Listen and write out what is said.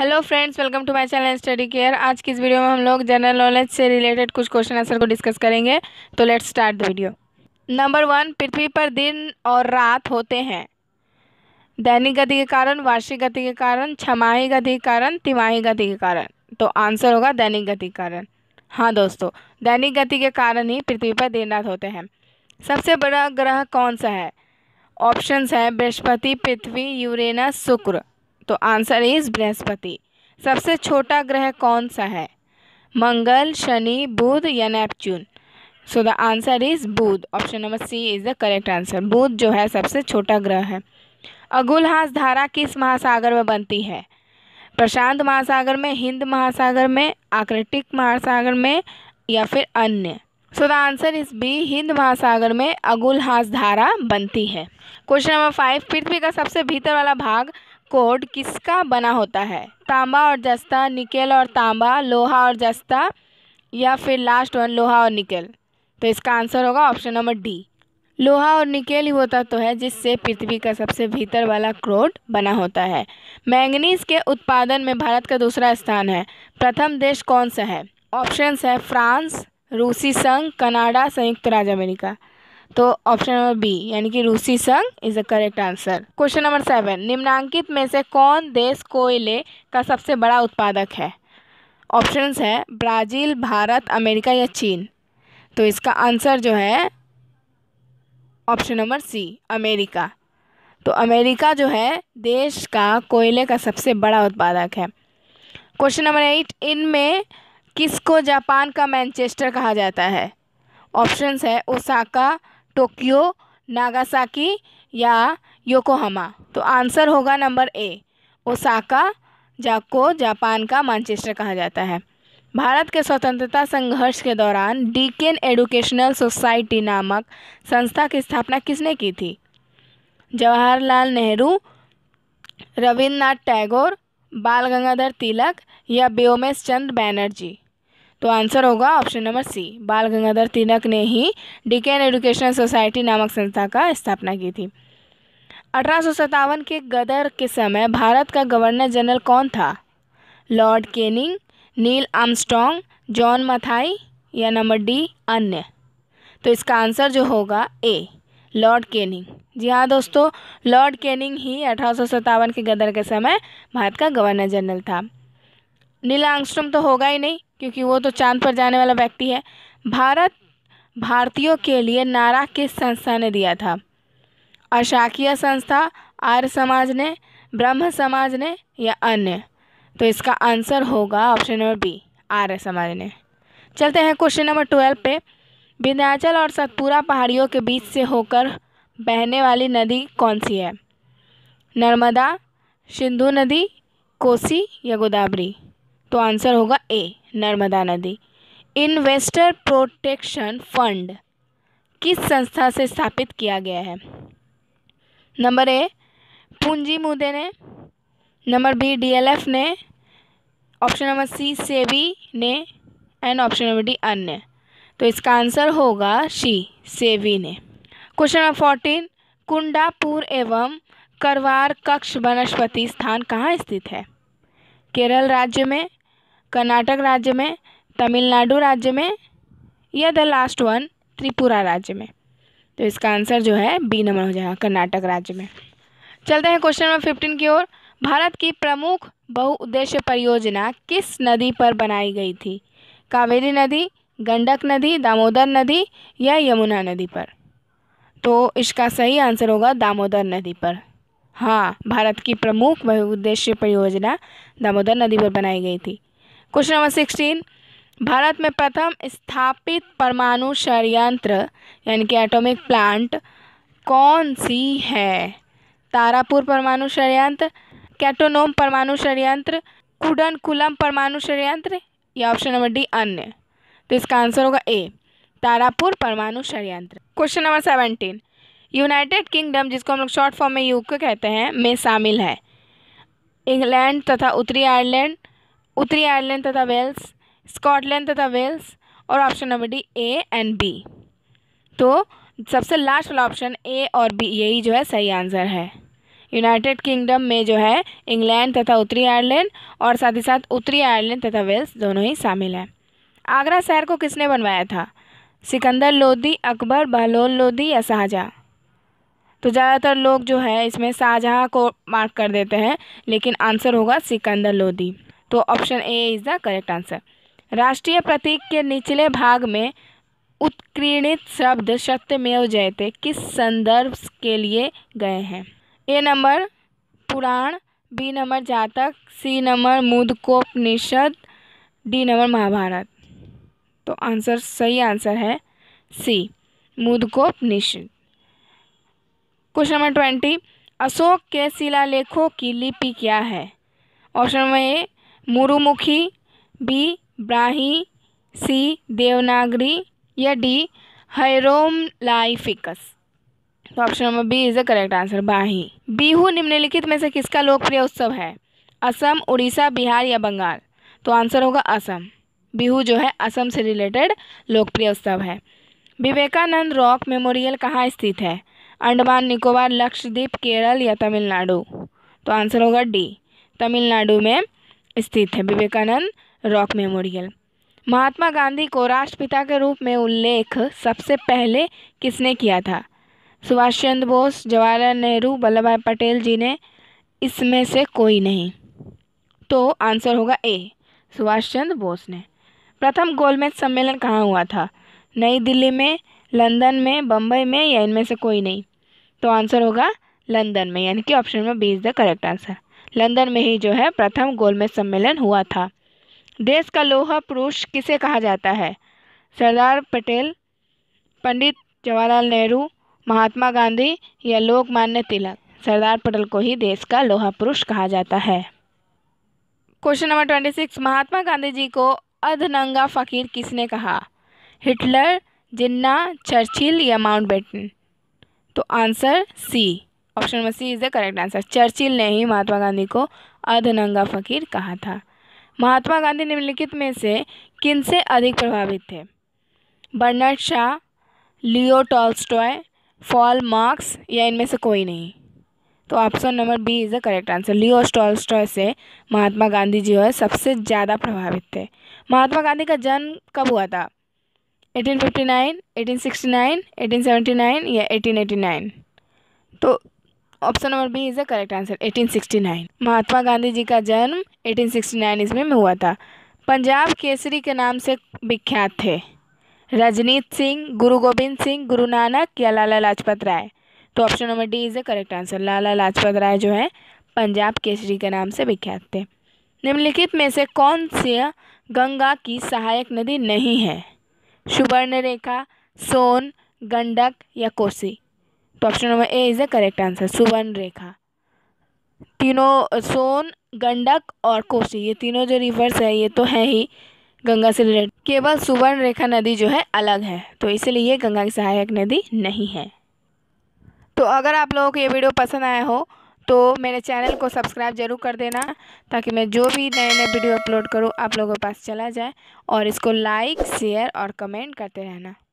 hello friends welcome to my channel study care आज की इस वीडियो में हम लोग जनरल नॉलेज से रिलेटेड कुछ क्वेश्चन आंसर को डिस्कस करेंगे तो let's start the video number one पृथ्वी पर दिन और रात होते हैं दैनिक गति के कारण वार्षिक गति के कारण छमाही गति के कारण तिमाही गति के कारण तो आंसर होगा दैनिक गति के कारण हाँ दोस्तों दैनिक गति के कारण ही पृथ्वी पर दिन रात होते हैं सबसे बड़ा ग्रह कौन सा है ऑप्शंस है बृहस्पति पृथ्वी यूरेनस शुक्र तो आंसर इज बृहस्पति सबसे छोटा ग्रह कौन सा है मंगल शनि बुध या Neptune so the answer is बुध option number C is the correct answer बुध जो है सबसे छोटा ग्रह है अगुलहास धारा किस महासागर में बनती है प्रशांत महासागर में हिंद महासागर में आकृतिक महासागर में या फिर अन्य so the answer is B हिंद महासागर में अगुलहास धारा बनती है क्वेश्चन नंबर फाइव पृथ्वी का सबसे भीतर वाला भाग कोड किसका बना होता है तांबा और जस्ता निकेल और तांबा लोहा और जस्ता या फिर लास्ट वन लोहा और निकेल तो इसका आंसर होगा ऑप्शन नंबर डी लोहा और निकेल ही वो तत्व तो है जिससे पृथ्वी का सबसे भीतर वाला क्रोड बना होता है मैंगनीज के उत्पादन में भारत का दूसरा स्थान है प्रथम देश कौन सा है ऑप्शंस है फ्रांस रूसी संघ कनाडा संयुक्त राज्य अमेरिका तो ऑप्शन नंबर बी यानी कि रूसी संघ is the correct answer question number seven निम्नांकित में से कौन देश कोयले का सबसे बड़ा उत्पादक है ऑप्शंस है ब्राज़ील भारत अमेरिका या चीन तो इसका आंसर जो है ऑप्शन नंबर सी अमेरिका तो अमेरिका जो है देश का कोयले का सबसे बड़ा उत्पादक है क्वेश्चन नंबर एट इनमें किसको जापान का मैनचेस्टर कहा जाता है ऑप्शंस है ओसाका टोक्यो नागासाकी या योकोहामा तो आंसर होगा नंबर ए ओसाका जा को जापान का मानचेस्टर कहा जाता है भारत के स्वतंत्रता संघर्ष के दौरान डीकेन एडुकेशनल सोसाइटी नामक संस्था की स्थापना किसने की थी जवाहरलाल नेहरू रविन्द्रनाथ टैगोर बाल गंगाधर तिलक या ब्योमेश चंद्र बैनर्जी तो आंसर होगा ऑप्शन नंबर सी बाल गंगाधर तिलक ने ही डिकेन एजुकेशन सोसाइटी नामक संस्था का स्थापना की थी अठारह के गदर के समय भारत का गवर्नर जनरल कौन था Lord Canning Neil Armstrong John Mathai या नंबर डी अन्य तो इसका आंसर जो होगा ए लॉर्ड केनिंग जी हाँ दोस्तों लॉर्ड केनिंग ही अठारह के गदर के समय भारत का गवर्नर जनरल था नीला आंगस्ट्रम तो होगा ही नहीं क्योंकि वो तो चांद पर जाने वाला व्यक्ति है भारत भारतीयों के लिए नारा किस संस्था ने दिया था अशाकीय संस्था आर्य समाज ने ब्रह्म समाज ने या अन्य तो इसका आंसर होगा ऑप्शन नंबर बी आर्य समाज ने चलते हैं क्वेश्चन नंबर ट्वेल्व पे विंध्याचल और सतपुरा पहाड़ियों के बीच से होकर बहने वाली नदी कौन सी है नर्मदा सिंधु नदी कोसी या गोदावरी तो आंसर होगा ए नर्मदा नदी इन्वेस्टर प्रोटेक्शन फंड किस संस्था से स्थापित किया गया है नंबर ए पूंजी मुदे ने नंबर बी डीएलएफ ने ऑप्शन नंबर सी सेबी ने एंड ऑप्शन नंबर डी अन्य तो इसका आंसर होगा सी सेवी ने क्वेश्चन नंबर फोर्टीन कुंडापुर एवं करवार कक्ष वनस्पति स्थान कहाँ स्थित है केरल राज्य में कर्नाटक राज्य में तमिलनाडु राज्य में या द लास्ट वन त्रिपुरा राज्य में तो इसका आंसर जो है बी नंबर हो जाएगा कर्नाटक राज्य में चलते हैं क्वेश्चन नंबर फिफ्टीन की ओर भारत की प्रमुख बहुउद्देश्य परियोजना किस नदी पर बनाई गई थी कावेरी नदी गंडक नदी दामोदर नदी या यमुना नदी पर तो इसका सही आंसर होगा दामोदर नदी पर हाँ भारत की प्रमुख बहुउद्देश्य परियोजना दामोदर नदी पर बनाई गई थी क्वेश्चन नंबर सिक्सटीन भारत में प्रथम स्थापित परमाणु षडयंत्र यानी कि एटॉमिक प्लांट कौन सी है तारापुर परमाणु षडयंत्र कैटोनोम परमाणु षडयंत्र कुडन कुलम परमाणु षडयंत्र या ऑप्शन नंबर डी अन्य तो इसका आंसर होगा ए तारापुर परमाणु षडयंत्र question number seventeen United Kingdom जिसको हम लोग शॉर्ट फॉर्म में यूके कहते हैं में शामिल है इंग्लैंड तथा उत्तरी आयरलैंड उत्तरी आयरलैंड तथा वेल्स स्कॉटलैंड तथा वेल्स और option number D A and B तो सबसे लास्ट वाला ऑप्शन ए और बी यही जो है सही आंसर है यूनाइटेड किंगडम में जो है इंग्लैंड तथा उत्तरी आयरलैंड और साथ ही साथ उत्तरी आयरलैंड तथा वेल्स दोनों ही शामिल हैं आगरा शहर को किसने बनवाया था सिकंदर लोधी अकबर बहलोल लोधी या शाहजहाँ तो ज़्यादातर लोग जो है इसमें शाहजहाँ को मार्क कर देते हैं लेकिन आंसर होगा सिकंदर लोधी तो option A is the correct answer राष्ट्रीय प्रतीक के निचले भाग में उत्कीर्णित शब्द सत्यमेव जयते किस संदर्भ के लिए गए हैं ए नंबर पुराण बी नंबर जातक C number Mundakopanishad D number Mahabharat तो आंसर सही आंसर है C Mundakopanishad question number twenty Ashoka के शिलालेखों की लिपि क्या है option number A Gurmukhi B Brahmi C Devanagari या डी लाइफिकस तो option number B is the correct answer बाही बिहू निम्नलिखित में से किसका लोकप्रिय उत्सव है असम उड़ीसा बिहार या बंगाल तो आंसर होगा असम बिहू जो है असम से रिलेटेड लोकप्रिय उत्सव है विवेकानंद रॉक मेमोरियल कहाँ स्थित है अंडमान निकोबार लक्षद्वीप केरल या तमिलनाडु तो आंसर होगा डी तमिलनाडु में स्थित है विवेकानंद रॉक मेमोरियल महात्मा गांधी को राष्ट्रपिता के रूप में उल्लेख सबसे पहले किसने किया था सुभाष चंद्र बोस जवाहरलाल नेहरू वल्लभ भाई पटेल जी ने इसमें से कोई नहीं तो आंसर होगा ए सुभाष चंद्र बोस ने प्रथम गोलमेज सम्मेलन कहाँ हुआ था नई दिल्ली में लंदन में बम्बई में या इनमें से कोई नहीं तो आंसर होगा लंदन में यानी कि ऑप्शन में B is the correct answer London में ही जो है प्रथम गोलमेज सम्मेलन हुआ था देश का लोहा पुरुष किसे कहा जाता है सरदार पटेल पंडित जवाहरलाल नेहरू महात्मा गांधी या लोकमान्य तिलक सरदार पटेल को ही देश का लोहा पुरुष कहा जाता है question number twenty six Mahatma Gandhi ji को अधनंगा फ़कीर किसने कहा हिटलर जिन्ना चर्चिल या माउंटबेटन तो answer C option number C is the correct answer Churchill ने ही महात्मा गांधी को अधनंगा फ़कीर कहा था महात्मा गांधी निम्नलिखित में से किन से अधिक प्रभावित थे बर्नर्ड शाह लियो टॉल्स्टॉय फॉल मार्क्स या इनमें से कोई नहीं तो option number B is the correct answer Leo Tolstoy से महात्मा गांधी जी है सबसे ज़्यादा प्रभावित थे महात्मा गांधी का जन्म कब हुआ था 1859, 1869, 1879 या 1889 तो option number B is the correct answer 1869 Mahatma Gandhi ji का जन्म 1869 ईस्वी में हुआ था पंजाब केसरी के नाम से विख्यात थे रजनीत सिंह गुरु गोविंद सिंह गुरु नानक या लाला लाजपत राय तो option number D is the correct answer Lala Lajpat Rai जो है पंजाब केसरी के नाम से विख्यात थे निम्नलिखित में से कौन सी गंगा की सहायक नदी नहीं है सुवर्ण रेखा सोन गंडक या कोसी तो option number A is the correct answer Subarnarekha तीनों सोन गंडक और कोसी ये तीनों जो रिवर्स है ये तो है ही गंगा से रिलेटेड केवल सुवर्ण रेखा नदी जो है अलग है तो इसलिए ये गंगा की सहायक नदी नहीं है तो अगर आप लोगों को ये वीडियो पसंद आया हो तो मेरे चैनल को सब्सक्राइब जरूर कर देना ताकि मैं जो भी नए नए वीडियो अपलोड करूँ आप लोगों के पास चला जाए और इसको लाइक शेयर और कमेंट करते रहना